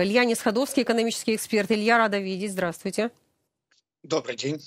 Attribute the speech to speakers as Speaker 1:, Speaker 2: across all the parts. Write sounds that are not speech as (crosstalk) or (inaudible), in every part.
Speaker 1: Илья Нисходовский, экономический эксперт. Илья, рада видеть. Здравствуйте. Добрый день.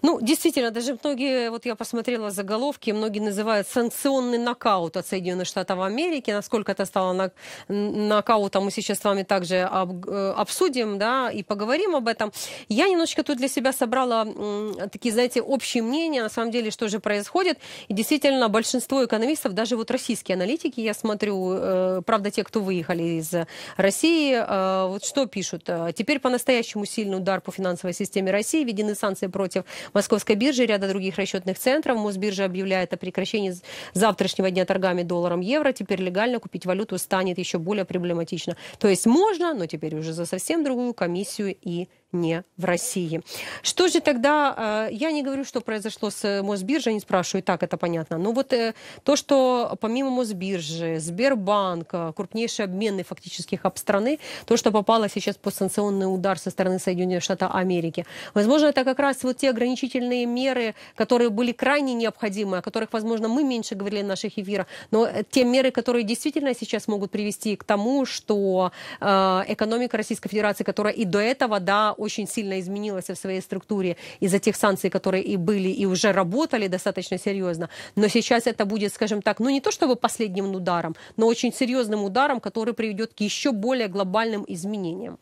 Speaker 1: Ну, действительно, даже многие, вот я посмотрела заголовки, многие называют санкционный нокаут от Соединенных Штатов Америки. Насколько это стало нок- нокаутом, мы сейчас с вами также об, э, обсудим, да, и поговорим об этом. Я немножечко тут для себя собрала м, такие, знаете, общие мнения, на самом деле, что же происходит. И действительно, большинство экономистов, даже вот российские аналитики, я смотрю, э, правда, те, кто выехали из России, э, вот что пишут. Теперь по-настоящему сильный удар по финансовой системе России введены санкции против Московской биржи и ряда других расчетных центров. Мосбиржа объявляет о прекращении завтрашнего дня торгами долларом евро. Теперь легально купить валюту станет еще более проблематично. То есть можно, но теперь уже за совсем другую комиссию и не в России. Что же тогда, э, я не говорю, что произошло с э, Мосбиржей, не спрашиваю, И так это понятно, но вот э, то, что помимо Мосбиржи, Сбербанк, крупнейший обменный фактически хаб страны, то, что попало сейчас под санкционный удар со стороны Соединенных Штатов Америки, возможно, это как раз вот те ограничительные меры, которые были крайне необходимы, о которых, возможно, мы меньше говорили в наших эфирах, но те меры, которые действительно сейчас могут привести к тому, что экономика Российской Федерации, которая и до этого, да, очень сильно изменилась в своей структуре из-за тех санкций, которые и были, и уже работали достаточно серьезно. Но сейчас это будет, скажем так, ну не то чтобы последним ударом, но очень серьезным ударом, который приведет к еще более глобальным изменениям.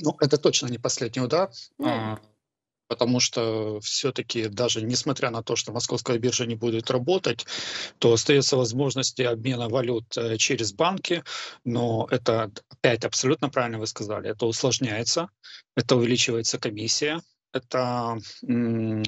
Speaker 2: Ну, это точно не последний удар. Mm потому что все-таки даже несмотря на то, что московская биржа не будет работать, то остается возможности обмена валют э, через банки, но это опять абсолютно правильно вы сказали, это усложняется, это увеличивается комиссия, это э,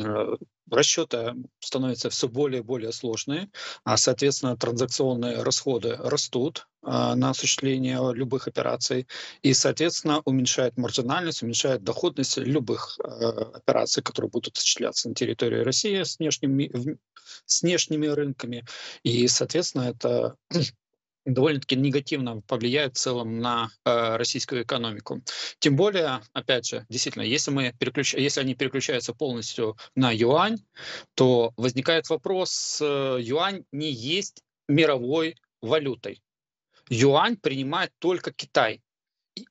Speaker 2: расчеты становятся все более и более сложные, а, соответственно, транзакционные расходы растут а, на осуществление любых операций и, соответственно, уменьшает маржинальность, уменьшает доходность любых э, операций, которые будут осуществляться на территории России с внешними, с внешними рынками. И, соответственно, это довольно-таки негативно повлияет в целом на э, российскую экономику. Тем более, опять же, действительно, если, мы переключ... если они переключаются полностью на юань, то возникает вопрос, э, юань не есть мировой валютой. Юань принимает только Китай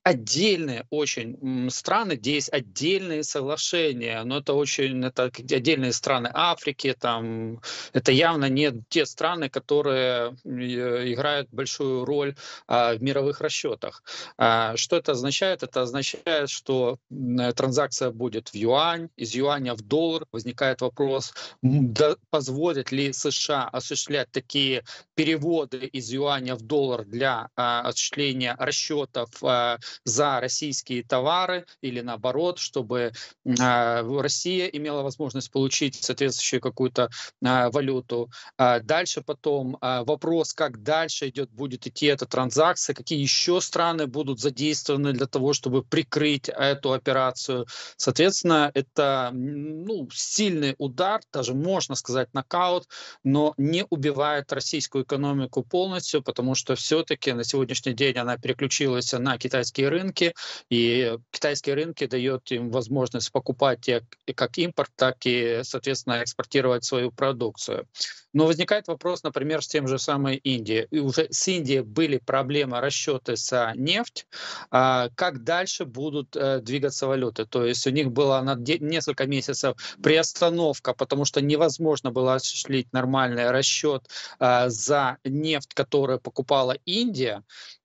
Speaker 2: отдельные очень страны, где есть отдельные соглашения, но это очень, это отдельные страны Африки, там, это явно не те страны, которые играют большую роль а, в мировых расчетах. А, что это означает? Это означает, что э, транзакция будет в юань, из юаня в доллар. Возникает вопрос, да, позволит ли США осуществлять такие переводы из юаня в доллар для а, осуществления расчетов а, Э, за российские товары или наоборот, чтобы э, Россия имела возможность получить соответствующую какую-то э, валюту. А дальше потом вопрос, как дальше идет, будет идти эта транзакция, какие еще страны будут задействованы для того, чтобы прикрыть эту операцию. Соответственно, это ну, сильный удар, даже можно сказать нокаут, но не убивает российскую экономику полностью, потому что все-таки на сегодняшний день она переключилась на китай китайские рынки, и китайские рынки дают им возможность покупать как импорт, так и, соответственно, экспортировать свою продукцию. Но возникает вопрос, например, с тем же самой Индией. И уже с Индией были проблемы расчеты за нефть. А как дальше будут э, двигаться валюты? То есть у них было на несколько месяцев приостановка, потому что невозможно было осуществить нормальный расчет э, за нефть, которую покупала Индия.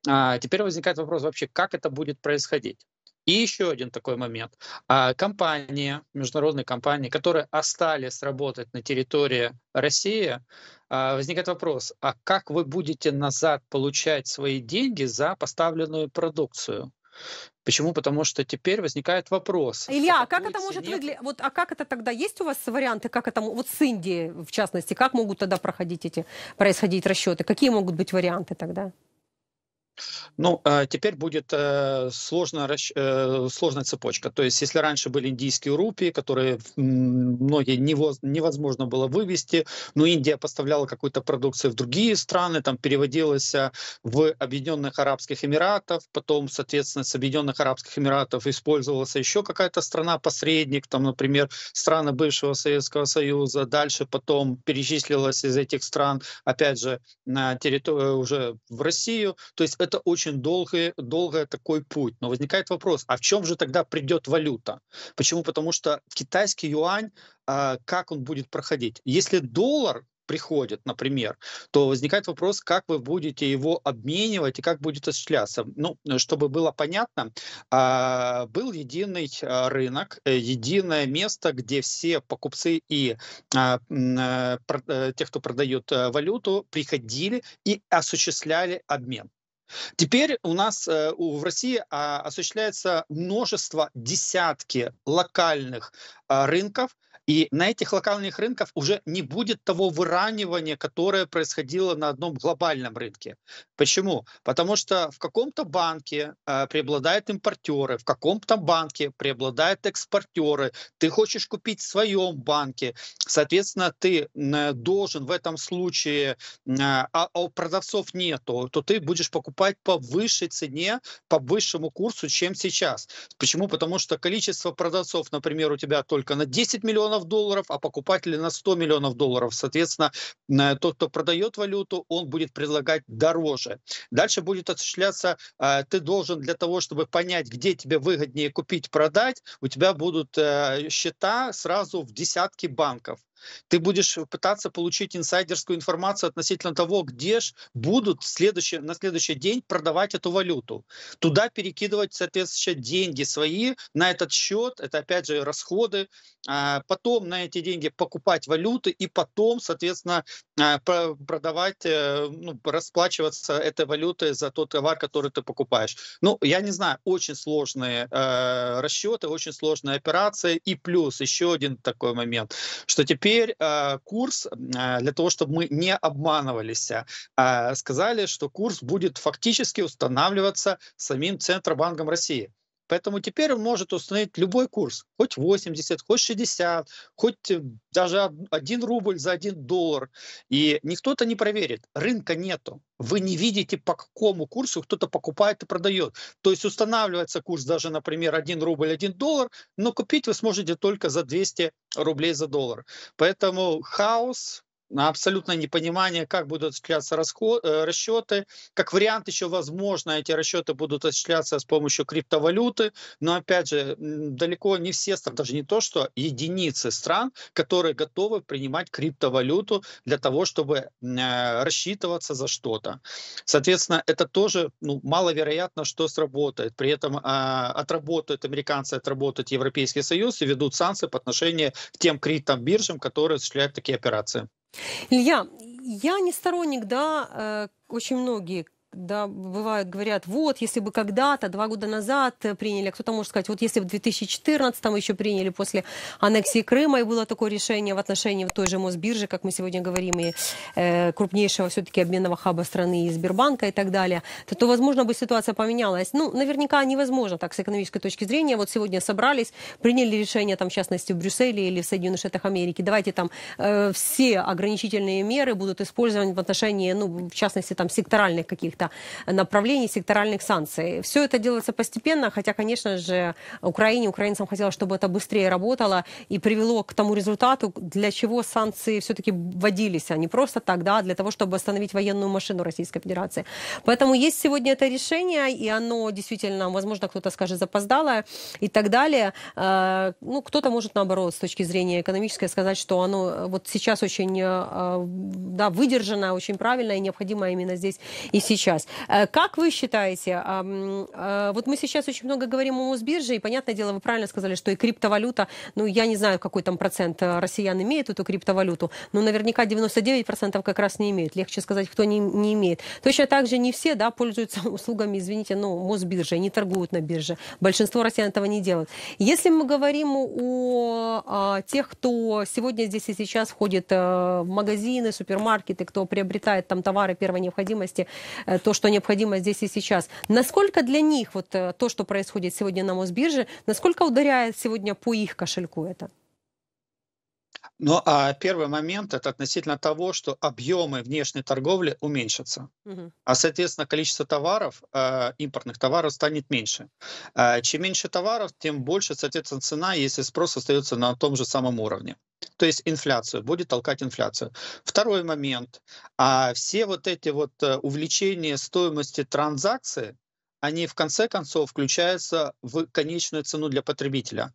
Speaker 2: А, теперь возникает вопрос вообще, как это будет происходить. И еще один такой момент. А, компании, международные компании, которые остались работать на территории России, а, возникает вопрос, а как вы будете назад получать свои деньги за поставленную продукцию? Почему? Потому что теперь возникает вопрос.
Speaker 1: Илья, а как это может выглядеть? Вот, а как это тогда? Есть у вас варианты, как это вот с Индией, в частности, как могут тогда проходить эти, происходить расчеты? Какие могут быть варианты тогда?
Speaker 2: Ну, а, теперь будет э, сложная э, сложная цепочка. То есть, если раньше были индийские рупии, которые многие невозможно было вывести, но Индия поставляла какую-то продукцию в другие страны, там переводилась э, в Объединенных Арабских Эмиратов, потом, соответственно, с Объединенных Арабских Эмиратов использовалась еще какая-то страна-посредник, там, например, страны бывшего Советского Союза, дальше потом перечислилась из этих стран, опять же, на территорию уже в Россию. То есть это очень долгий, долгий такой путь. Но возникает вопрос, а в чем же тогда придет валюта? Почему? Потому что китайский юань, а, как он будет проходить? Если доллар приходит, например, то возникает вопрос, как вы будете его обменивать и как будет осуществляться. Ну, э, чтобы было понятно, а, был единый а, рынок, э, единое место, где все покупцы и э, те, кто продает валюту, приходили и осуществляли обмен. Теперь у нас э, в России а, осуществляется множество, десятки локальных а, рынков, и на этих локальных рынках уже не будет того выранивания, которое происходило на одном глобальном рынке. Почему? Потому что в каком-то банке э, преобладают импортеры, в каком-то банке преобладают экспортеры. Ты хочешь купить в своем банке, соответственно, ты э, должен в этом случае, э, а, а у продавцов нету, то ты будешь покупать по высшей цене, по высшему курсу, чем сейчас. Почему? Потому что количество продавцов, например, у тебя только на 10 миллионов миллионов долларов, а покупатели на 100 миллионов долларов. Соответственно, э, тот, кто продает валюту, он будет предлагать дороже. Дальше будет осуществляться, э, ты должен для того, чтобы понять, где тебе выгоднее купить, продать, у тебя будут э, счета сразу в десятки банков. Ты будешь пытаться получить инсайдерскую информацию относительно того, где же будут следующий, на следующий день продавать эту валюту. Туда перекидывать, соответственно, деньги свои на этот счет, это опять же расходы, а, потом на эти деньги покупать валюты и потом, соответственно, а, продавать, э, ну, расплачиваться этой валютой за тот товар, который ты покупаешь. Ну, я не знаю, очень сложные э, расчеты, очень сложные операции и плюс еще один такой момент, что теперь теперь э, курс, э, для того, чтобы мы не обманывались, э, сказали, что курс будет фактически устанавливаться самим Центробанком России. Поэтому теперь он может установить любой курс, хоть 80, хоть 60, хоть э, даже 1 рубль за 1 доллар. И никто то не проверит. Рынка нету. Вы не видите, по какому курсу кто-то покупает и продает. То есть устанавливается курс даже, например, 1 рубль, 1 доллар, но купить вы сможете только за 200 рублей за доллар. Поэтому хаос, абсолютное непонимание, как будут осуществляться расход, э, расчеты. Как вариант еще, возможно, эти расчеты будут осуществляться с помощью криптовалюты, но, опять же, далеко не все страны, даже не то, что единицы стран, которые готовы принимать криптовалюту для того, чтобы э, рассчитываться за что-то. Соответственно, это тоже ну, маловероятно, что сработает. При этом э, отработают американцы, отработают Европейский Союз и ведут санкции по отношению к тем криптобиржам, которые осуществляют такие операции.
Speaker 1: Илья, я не сторонник, да, э, очень многие да, бывают, говорят, вот, если бы когда-то, два года назад э, приняли, кто-то может сказать, вот если бы в 2014 там еще приняли после аннексии Крыма, и было такое решение в отношении той же Мосбиржи, как мы сегодня говорим, и э, крупнейшего все-таки обменного хаба страны и Сбербанка и так далее, то, то, возможно, бы ситуация поменялась. Ну, наверняка невозможно так с экономической точки зрения. Вот сегодня собрались, приняли решение, там, в частности, в Брюсселе или в Соединенных Штатах Америки, давайте там э, все ограничительные меры будут использованы в отношении, ну, в частности, там, секторальных каких-то каких-то направлений секторальных санкций. Все это делается постепенно, хотя, конечно же, Украине, украинцам хотелось, чтобы это быстрее работало и привело к тому результату, для чего санкции все-таки вводились, а не просто так, да, а для того, чтобы остановить военную машину Российской Федерации. Поэтому есть сегодня это решение, и оно действительно, возможно, кто-то скажет запоздалое и так далее. Э, ну, кто-то может, наоборот, с точки зрения экономической сказать, что оно э, вот сейчас очень э, да, выдержано, очень правильно и необходимо именно здесь и сейчас сейчас. Э, как вы считаете, э, вот мы сейчас очень много говорим о Мосбирже, и, понятное дело, вы правильно сказали, что и криптовалюта, ну, я не знаю, какой там процент э, россиян имеет эту криптовалюту, но наверняка 99% как раз не имеют. Легче сказать, кто не, не имеет. Точно так же не все, да, пользуются (laughs) услугами, извините, но ну, Мосбиржи, не торгуют на бирже. Большинство россиян этого не делают. Если мы говорим о, о тех, кто сегодня здесь и сейчас входит в магазины, супермаркеты, кто приобретает там товары первой необходимости, то, что необходимо здесь и сейчас. Насколько для них вот э, то, что происходит сегодня на Мосбирже, насколько ударяет сегодня по их кошельку это?
Speaker 2: Ну, а первый момент это относительно того, что объемы внешней торговли уменьшатся, угу. а соответственно количество товаров э, импортных товаров станет меньше. Э, чем меньше товаров, тем больше, соответственно, цена, если спрос остается на том же самом уровне то есть инфляцию, будет толкать инфляцию. Второй момент. А все вот эти вот э, увеличения стоимости транзакции, они в конце концов включаются в конечную цену для потребителя.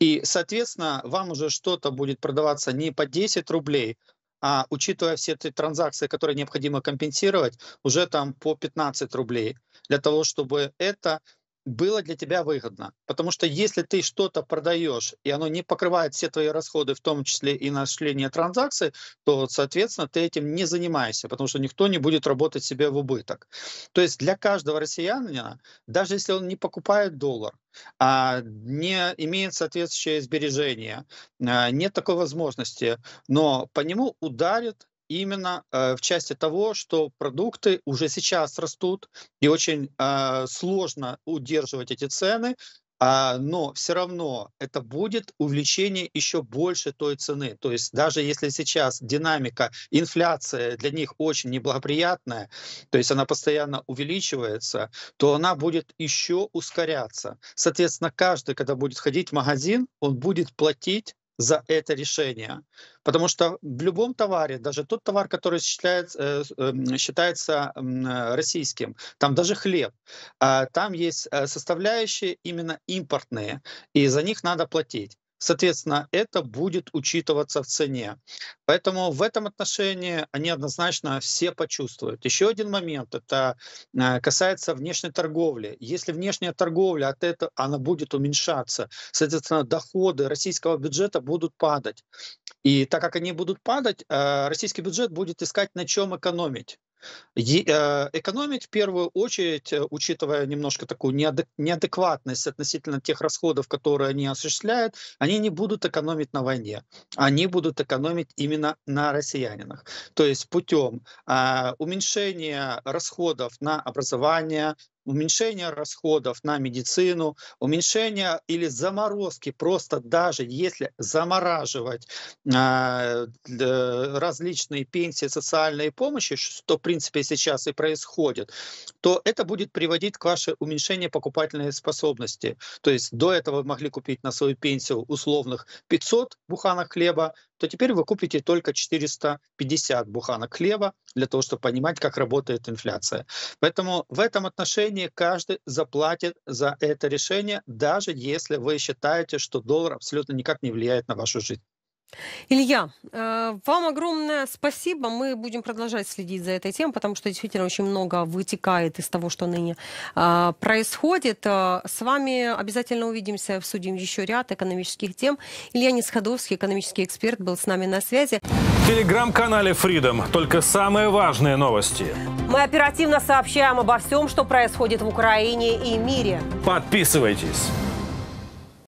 Speaker 2: И, соответственно, вам уже что-то будет продаваться не по 10 рублей, а учитывая все эти транзакции, которые необходимо компенсировать, уже там по 15 рублей, для того, чтобы это было для тебя выгодно. Потому что если ты что-то продаешь, и оно не покрывает все твои расходы, в том числе и на осуществление транзакций, то, соответственно, ты этим не занимаешься, потому что никто не будет работать себе в убыток. То есть для каждого россиянина, даже если он не покупает доллар, а не имеет соответствующее сбережение, а, нет такой возможности, но по нему ударит именно э, в части того, что продукты уже сейчас растут, и очень э, сложно удерживать эти цены, а, но все равно это будет увеличение еще больше той цены. То есть даже если сейчас динамика инфляция для них очень неблагоприятная, то есть она постоянно увеличивается, то она будет еще ускоряться. Соответственно, каждый, когда будет ходить в магазин, он будет платить за это решение. Потому что в любом товаре, даже тот товар, который э, эм, считается, считается э, российским, там даже хлеб, а там есть э, составляющие именно импортные, и за них надо платить. Соответственно, это будет учитываться в цене. Поэтому в этом отношении они однозначно все почувствуют. Еще один момент, это э, касается внешней торговли. Если внешняя торговля от этого, она будет уменьшаться, соответственно, доходы российского бюджета будут падать. И так как они будут падать, э, российский бюджет будет искать, на чем экономить. Э, экономить в первую очередь, э, учитывая немножко такую неадекватность относительно тех расходов, которые они осуществляют, они не будут экономить на войне, они будут экономить именно на россиянинах. То есть путем а, уменьшения расходов на образование, уменьшение расходов на медицину, уменьшение или заморозки, просто даже если замораживать а, различные пенсии, социальные помощи, что в принципе сейчас и происходит, то это будет приводить к вашей уменьшению покупательной способности. То есть до этого вы могли купить на свою пенсию условных 500 буханок хлеба, то теперь вы купите только 450 буханок хлеба для того, чтобы понимать, как работает инфляция. Поэтому в этом отношении решение, каждый заплатит за это решение, даже если вы считаете, что доллар абсолютно никак не влияет на вашу жизнь.
Speaker 1: Илья, э, вам огромное спасибо. Мы будем продолжать следить за этой темой, потому что действительно очень много вытекает из того, что ныне а, происходит. Э, с вами обязательно увидимся, обсудим еще ряд экономических тем. Илья Нисходовский, экономический эксперт, был с нами на связи. В телеграм-канале Freedom только самые важные новости. Мы оперативно сообщаем обо всем, что происходит в Украине и мире. Подписывайтесь.